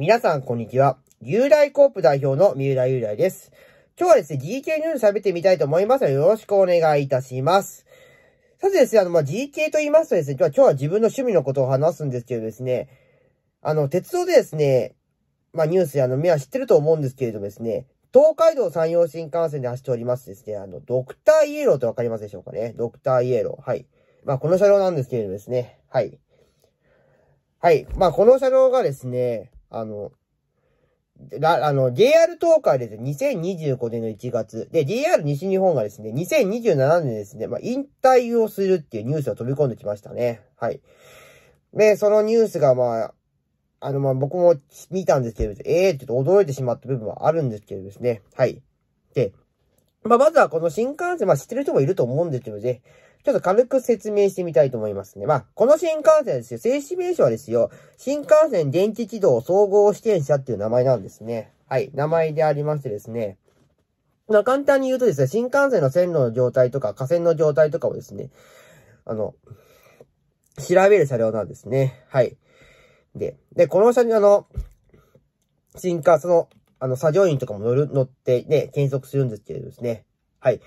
皆さん、こんにちは。雄大コープ代表の三浦雄大です。今日はですね、GK ニュース喋ってみたいと思いますので、よろしくお願いいたします。さてですね、あの、まあ、GK と言いますとですね、今日は自分の趣味のことを話すんですけどですね、あの、鉄道でですね、まあ、ニュースであの、は知ってると思うんですけれどもですね、東海道山陽新幹線で走っておりますですね、あの、ドクターイエローってわかりますでしょうかね。ドクターイエロー。はい。まあ、この車両なんですけれどもですね、はい。はい。まあ、この車両がですね、あの、ら、あの、JR 東海です2025年の1月。で、JR 西日本がですね、2027年ですね、まあ、引退をするっていうニュースが飛び込んできましたね。はい。で、そのニュースが、まあ、あの、まあ、僕も見たんですけど、ええー、ちょっと驚いてしまった部分はあるんですけどですね。はい。で、まあ、まずはこの新幹線、まあ、知ってる人もいると思うんですけどね。ちょっと軽く説明してみたいと思いますね。まあ、この新幹線ですよ。正式名称はですよ、新幹線電気軌道総合支店車っていう名前なんですね。はい、名前でありましてですね。まあ、簡単に言うとですね、新幹線の線路の状態とか、架線の状態とかをですね、あの、調べる車両なんですね。はい。で、で、この車両、あの、新幹線の、あの、作業員とかも乗る、乗ってね、検索するんですけれどですね。はい。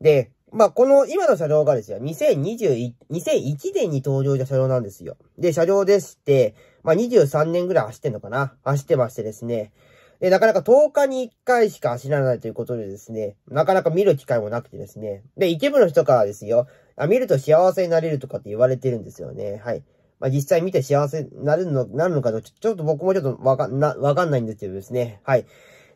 で、まあ、この今の車両がですよ、2021、2001年に登場した車両なんですよ。で、車両でして、まあ、23年ぐらい走ってんのかな走ってましてですね。で、なかなか10日に1回しか走らないということでですね、なかなか見る機会もなくてですね。で、一部の人からですよ、あ見ると幸せになれるとかって言われてるんですよね。はい。まあ、実際見て幸せになるの、なるのかか、ちょっと僕もちょっとわかんな、わかんないんですけどですね。はい。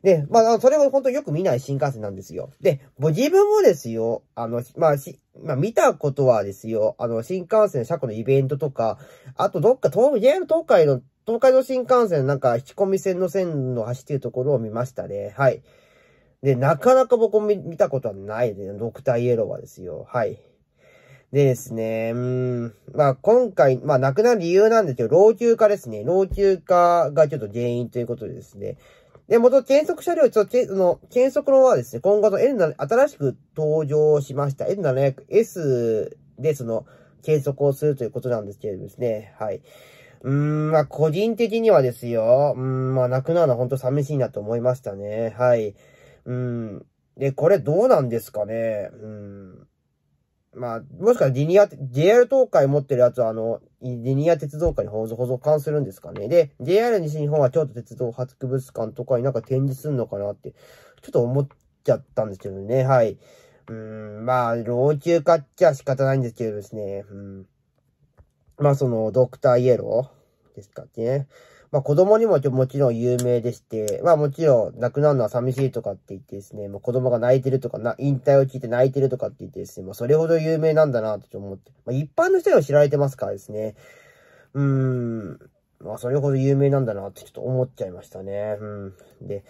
で、まあ、それを本当によく見ない新幹線なんですよ。で、ご自分もですよ、あの、まあ、し、まあ、見たことはですよ、あの、新幹線車庫のイベントとか、あとどっか東、JR 東海の、東海道新幹線なんか、引き込み線の線の走ってるところを見ましたね。はい。で、なかなか僕も見たことはないね。ドクターイエローはですよ。はい。でですね、うん、まあ今回、まあ亡くなる理由なんですけど、老朽化ですね。老朽化がちょっと原因ということでですね。で、元検測車両、ちょっと、の、検測のはですね、今後の N7、新しく登場しました N700S でその、計測をするということなんですけれどですね、はい。うーん、まあ、個人的にはですよ、うーん、まあ、なくなるのは本当寂しいなと思いましたね、はい。うん。で、これどうなんですかね、うん。まあ、もしかしたらィニア、JR 東海持ってるやつは、あの、リニア鉄道化に保存管するんですかね。で、JR 西日本は京都鉄道博物館とかになんか展示すんのかなって、ちょっと思っちゃったんですけどね。はい。うん、まあ、老朽化っちゃ仕方ないんですけどですね。うん。まあ、その、ドクターイエローですかね。まあ子供にももちろん有名でして、まあもちろん亡くなるのは寂しいとかって言ってですね、まあ子供が泣いてるとかな、引退を聞いて泣いてるとかって言ってですね、まあそれほど有名なんだなと思って、まあ一般の人にり知られてますからですね、うーん、まあそれほど有名なんだなってちょっと思っちゃいましたね、うん。で、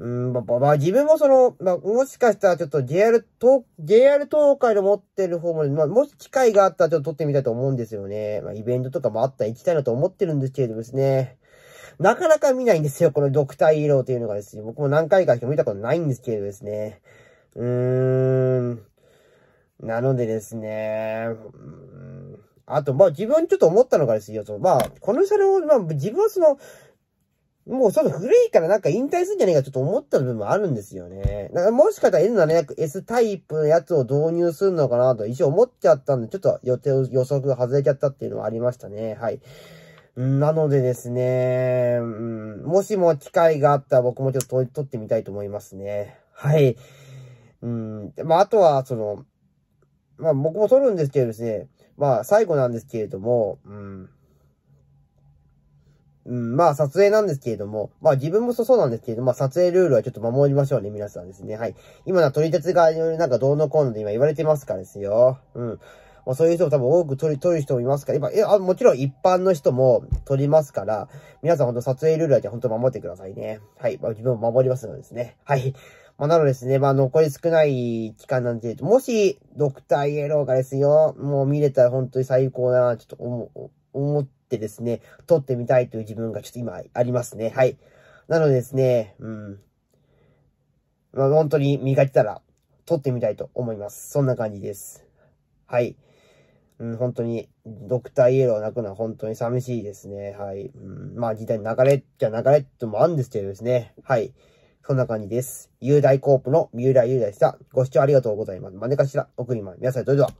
うん、まあ、まあ、自分もその、まあ、もしかしたらちょっと JR 東、JR 東海の持ってる方も、まあ、もし機会があったらちょっと撮ってみたいと思うんですよね。まあ、イベントとかもあったら行きたいなと思ってるんですけれどもですね。なかなか見ないんですよ、このドクターイエローというのがですね。僕も何回かしか見たことないんですけれどですね。うーん。なのでですね、あと、まあ自分ちょっと思ったのがですよ、そのまあ、この車両、まあ自分はその、もうその古いからなんか引退するんじゃないかちょっと思った部分もあるんですよね。だからもしかしたら N700S タイプのやつを導入するのかなと一応思っちゃったんで、ちょっと予定を予測が外れちゃったっていうのはありましたね。はい。なのでですね、うん、もしも機会があったら僕もちょっと撮ってみたいと思いますね。はい。うん、まあ、あとは、その、まあ、僕も撮るんですけどですね、まあ、最後なんですけれども、うん、うん、まあ、撮影なんですけれども、まあ、自分もそうなんですけれども、まあ、撮影ルールはちょっと守りましょうね、皆さんですね。はい。今な、撮取り鉄側が、なんかどうのこうので今言われてますからですよ。うん。まあ、そういう人も多分多く取る、取る人もいますから、今、やあ、もちろん一般の人も取りますから、皆さんほんと撮影ルールだけ本当守ってくださいね。はい。まあ、自分も守りますのでですね。はい。まあ、なのですね、まあ、残り少ない期間なんていうと、もし、ドクターイエローがですよ、もう見れたら本当に最高だな、ちょっと思、思ってですね、撮ってみたいという自分がちょっと今ありますね。はい。なのでですね、うん。まあ、本当に磨けたら、撮ってみたいと思います。そんな感じです。はい。うん、本当に、ドクターイエロー泣くのは本当に寂しいですね。はい。うん、まあ、時代に流れっちゃ流れってもあるんですけどですね。はい。そんな感じです。雄大コープの三浦雄大でした。ご視聴ありがとうございます。真似かしら、送りま皆さん、それでは。